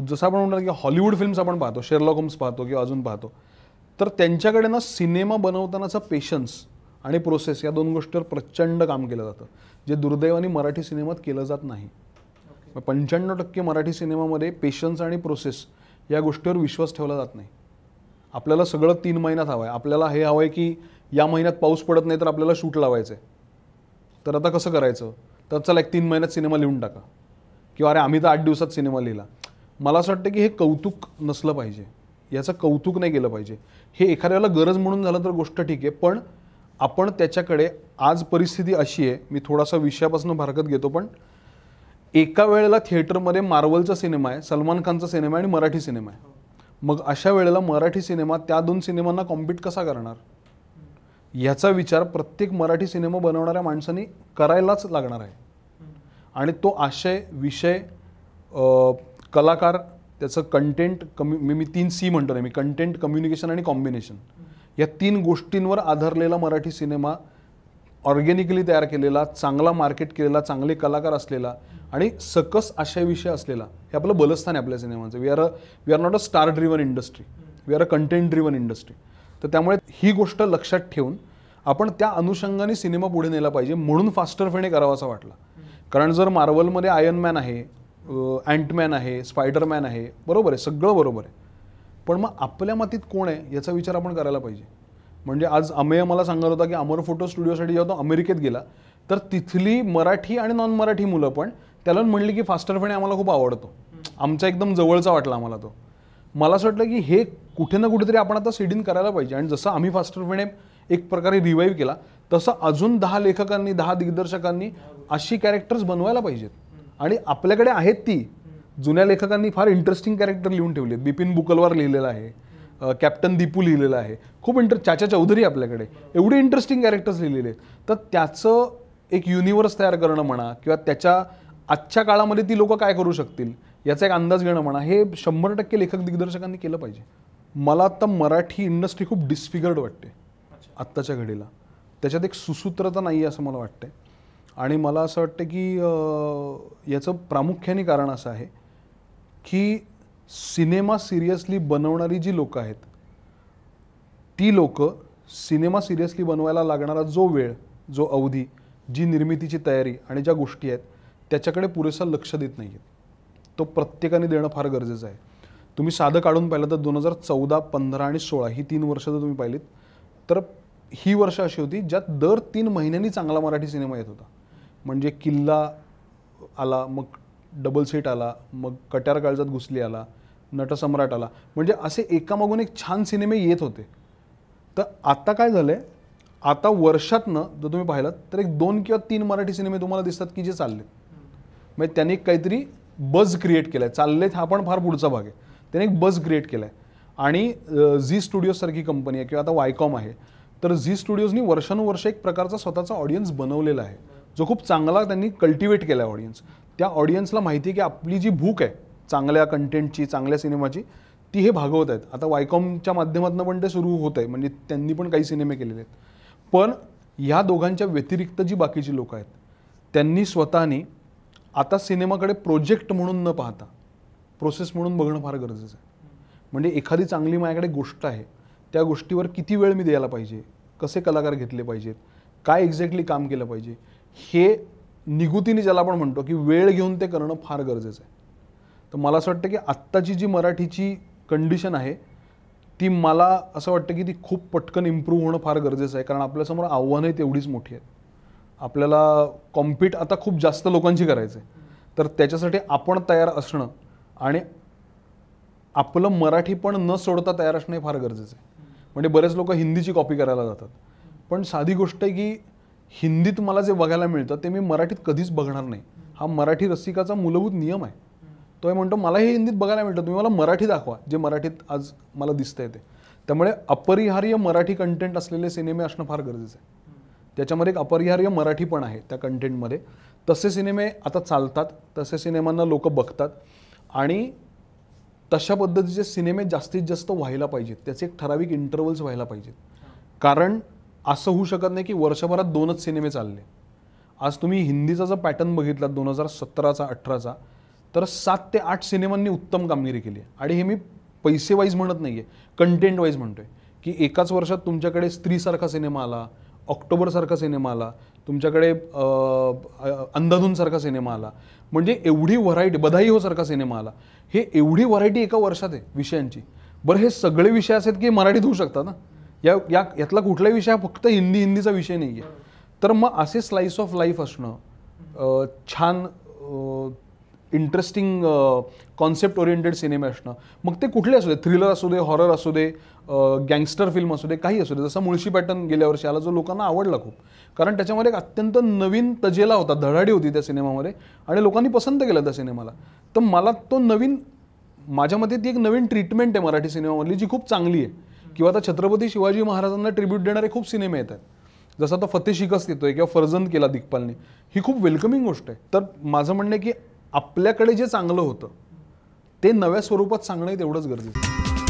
जसं आपण म्हटलं की हॉलिवूड फिल्म्स आपण पाहतो शेरलॉक होम्स पाहतो किंवा अजून पाहतो तर त्यांच्याकडे ना सिनेमा बनवतानाचा पेशन्स आणि प्रोसेस या दोन गोष्टीवर प्रचंड काम केलं जातं जे दुर्दैवाने मराठी सिनेमात केलं जात नाही पंच्याण्णव टक्के मराठी सिनेमामध्ये पेशन्स आणि प्रोसेस या गोष्टीवर विश्वास ठेवला जात नाही आपल्याला सगळं तीन महिन्यात हवं आहे आपल्याला हे हवं आहे की या महिन्यात पाऊस पडत नाही तर आपल्याला शूट लावायचं आहे तर आता कसं करायचं तर चला एक तीन महिन्यात सिनेमा लिहून टाका किंवा अरे आम्ही तर आठ दिवसात सिनेमा लिहिला मला असं वाटतं की हे कौतुक नसलं पाहिजे याचं कौतुक नाही केलं पाहिजे हे एखाद्याला गरज म्हणून झालं तर गोष्ट ठीक आहे पण आपण त्याच्याकडे आज परिस्थिती अशी आहे मी थोडासा विषयापासून भारकत घेतो पण एका वेळेला थिएटरमध्ये मार्वलचा सिनेमा आहे सलमान खानचा सिनेमा आहे आणि मराठी सिनेमा आहे मग अशा वेळेला मराठी सिनेमा त्या दोन सिनेमांना कॉम्पिट कसा करणार याचा विचार प्रत्येक मराठी सिनेमा बनवणाऱ्या माणसांनी करायलाच लागणार आहे आणि तो आशय विषय कलाकार त्याचं कंटेंट कम्यु मी मी तीन सी म्हणतो आहे मी कंटेंट कम्युनिकेशन आणि कॉम्बिनेशन या तीन गोष्टींवर आधारलेला मराठी सिनेमा ऑर्गॅनिकली तयार केलेला चांगला मार्केट केलेला चांगले कलाकार असलेला आणि सकस विषय असलेला हे आपलं बलस्थान आहे आपल्या सिनेमाचं we are a we are not a star driven industry we are a content driven industry तर त्यामुळे ही गोष्ट लक्षात ठेवून आपण त्या अनुषंगाने सिनेमा पुढे नेला पाहिजे म्हणून फास्टर फेणे करावासा वाटला कारण जर मार्वलमध्ये आयन मॅन आहे अँटमॅन आहे स्पायडरमॅन आहे बरोबर आहे सगळं बरोबर आहे पण मग आपल्या मातीत कोण आहे याचा विचार आपण करायला पाहिजे म्हणजे आज अमेय मला सांगत होता की अमर फोटो स्टुडिओसाठी जेव्हा तो अमेरिकेत गेला तर तिथली मराठी आणि नॉन मराठी मुलं पण त्याला म्हणली की फास्टर आम्हाला खूप आवडतो आमचा एकदम जवळचा वाटला आम्हाला तो मला असं वाटलं की हे कुठे ना कुठेतरी आपण आता सिडिन करायला पाहिजे आणि जसं आम्ही फास्टर एक प्रकारे रिवाईव्ह केला तसं अजून दहा लेखकांनी दहा दिग्दर्शकांनी अशी कॅरेक्टर्स बनवायला पाहिजेत आणि आपल्याकडे आहेत ती जुन्या लेखकांनी फार इंटरेस्टिंग कॅरेक्टर लिहून ठेवले बिपिन बुकलवार लिहिलेलं आहे कॅप्टन दीपू लिहिलेलं आहे खूप इंटर चाचा चौधरी आपल्याकडे एवढे इंटरेस्टिंग कॅरेक्टर्स लिहिलेले आहेत तर त्याचं एक युनिवर्स तयार करणं म्हणा किंवा त्याच्या आजच्या काळामध्ये ती लोकं काय करू शकतील याचा एक अंदाज घेणं म्हणा हे शंभर टक्के लेखक दिग्दर्शकांनी केलं पाहिजे मला आत्ता मराठी इंडस्ट्री खूप डिस्फिगर्ड वाटते आत्ताच्या घडीला त्याच्यात एक सुसूत्रता नाही आहे असं मला आहे आणि मला असं वाटतं की याचं प्रामुख्याने कारण असं आहे की सिनेमा सिरियसली बनवणारी जी लोकं आहेत ती लोकं सिनेमा सिरियसली बनवायला लागणारा जो वेळ जो अवधी जी निर्मितीची तयारी आणि ज्या गोष्टी आहेत त्याच्याकडे पुरेसा लक्ष देत नाही आहेत तो प्रत्येकाने देणं फार गरजेचं आहे तुम्ही साधं काढून पाहिलं तर दोन हजार चौदा पंधरा आणि सोळा ही तीन वर्ष जर तुम्ही पाहिलीत तर ही वर्ष अशी होती ज्यात दर तीन महिन्यांनी चांगला मराठी सिनेमा येत होता म्हणजे किल्ला आला मग डबल सीट आला मग कट्यार काळजात घुसली आला नटसम्राट आला म्हणजे असे एकामागून एक छान सिनेमे येत होते तर आत्ता काय झालं आहे आता वर्षातनं जर तुम्ही पाहिलं तर एक दोन किंवा तीन मराठी सिनेमे तुम्हाला दिसतात की जे चालले म्हणजे त्यांनी काहीतरी बज क्रिएट केला आहे चाललेत हा पण फार पुढचा भाग आहे त्याने एक बज क्रिएट केला आहे आणि झी स्टुडिओजसारखी कंपनी आहे किंवा आता वायकॉम आहे तर झी स्टुडिओजनी वर्षानुवर्ष एक प्रकारचा स्वतःचा ऑडियन्स बनवलेला आहे जो खूप चांगला त्यांनी कल्टिवेट केला आहे ऑडियन्स त्या ऑडियन्सला माहिती आहे की आपली जी भूक आहे चांगल्या कंटेंटची चांगल्या सिनेमाची ती हे भागवत आहेत आता वायकॉमच्या माध्यमातून पण ते सुरू होत आहे म्हणजे त्यांनी पण काही सिनेमे केलेले आहेत पण ह्या दोघांच्या व्यतिरिक्त जी बाकीची लोकं आहेत त्यांनी स्वतःने आता सिनेमाकडे प्रोजेक्ट म्हणून न पाहता प्रोसेस म्हणून बघणं फार गरजेचं आहे म्हणजे एखादी चांगली माझ्याकडे गोष्ट आहे त्या गोष्टीवर किती वेळ मी द्यायला पाहिजे कसे कलाकार घेतले पाहिजेत काय एक्झॅक्टली काम केलं पाहिजे हे निगुतीने ज्याला आपण म्हणतो की वेळ घेऊन ते करणं फार गरजेचं आहे तर मला असं वाटतं की आत्ताची जी मराठीची कंडिशन आहे ती मला असं वाटतं की ती खूप पटकन इम्प्रूव्ह होणं फार गरजेचं आहे कारण आपल्यासमोर आव्हानंही तेवढीच मोठी आहेत आपल्याला कॉम्पिट आता खूप जास्त लोकांची करायचं आहे तर त्याच्यासाठी आपण तयार असणं आणि आपलं मराठी पण न सोडता तयार असणं हे फार गरजेचं आहे म्हणजे बरेच लोक हिंदीची कॉपी करायला जातात पण साधी गोष्ट आहे की हिंदीत मला जे बघायला मिळतं ते मी मराठीत कधीच बघणार नाही हा मराठी रसिकाचा मूलभूत नियम आहे तो हे म्हणतो मला हे हिंदीत बघायला मिळतं तुम्ही मला मराठी दाखवा जे मराठीत आज मला दिसतंय ते त्यामुळे अपरिहार्य मराठी कंटेंट असलेले सिनेमे असणं फार गरजेचं आहे त्याच्यामध्ये एक अपरिहार्य मराठी पण आहे त्या कंटेंटमध्ये तसे सिनेमे आता चालतात तसे सिनेमांना लोक बघतात आणि तशा पद्धतीचे सिनेमे जास्तीत जास्त व्हायला पाहिजेत त्याचे एक ठराविक इंटरवल्स व्हायला पाहिजेत कारण असं होऊ शकत नाही की वर्षभरात दोनच सिनेमे चालले आज तुम्ही हिंदीचा जर पॅटर्न बघितला दोन हजार सतराचा अठराचा तर सात ते आठ सिनेमांनी उत्तम कामगिरी केली आणि हे मी पैसे वाईज म्हणत नाही आहे कंटेंट वाईज म्हणतोय की एकाच वर्षात तुमच्याकडे स्त्रीसारखा सिनेमा आला ऑक्टोबरसारखा सिनेमा आला तुमच्याकडे अंधाधूनसारखा सिनेमा आला म्हणजे एवढी व्हरायटी बधाई हो सारखा सिनेमा आला हे एवढी व्हरायटी एका वर्षात आहे विषयांची बरं हे सगळे विषय असे आहेत की मराठीत होऊ शकतात ना या या यातला कुठलाही विषय हा फक्त हिंदी हिंदीचा विषय नाही आहे तर मग असे स्लाईस ऑफ लाईफ असणं छान इंटरेस्टिंग कॉन्सेप्ट ओरिएंटेड सिनेमे असणं मग ते कुठले असू दे थ्रिलर असू दे हॉरर असू दे गँगस्टर फिल्म असू दे काही असू दे जसा मुळशी पॅटर्न गेल्या वर्षी आला जो लोकांना आवडला खूप कारण त्याच्यामध्ये एक अत्यंत नवीन तजेला होता धडाडी होती त्या सिनेमामध्ये आणि लोकांनी पसंत केलं त्या सिनेमाला तर मला तो नवीन माझ्या मते ती एक नवीन ट्रीटमेंट आहे मराठी सिनेमामधली जी खूप चांगली आहे किंवा आता छत्रपती शिवाजी महाराजांना ट्रिब्यूट देणारे खूप सिनेमे येत आहेत जसं आता फतेह शिकस येतोय किंवा फर्जंद केला दिग्पालने ही खूप वेलकमिंग गोष्ट आहे तर माझं म्हणणं आहे की आपल्याकडे जे चांगलं होतं ते नव्या स्वरूपात सांगणं तेवढंच गरजेचं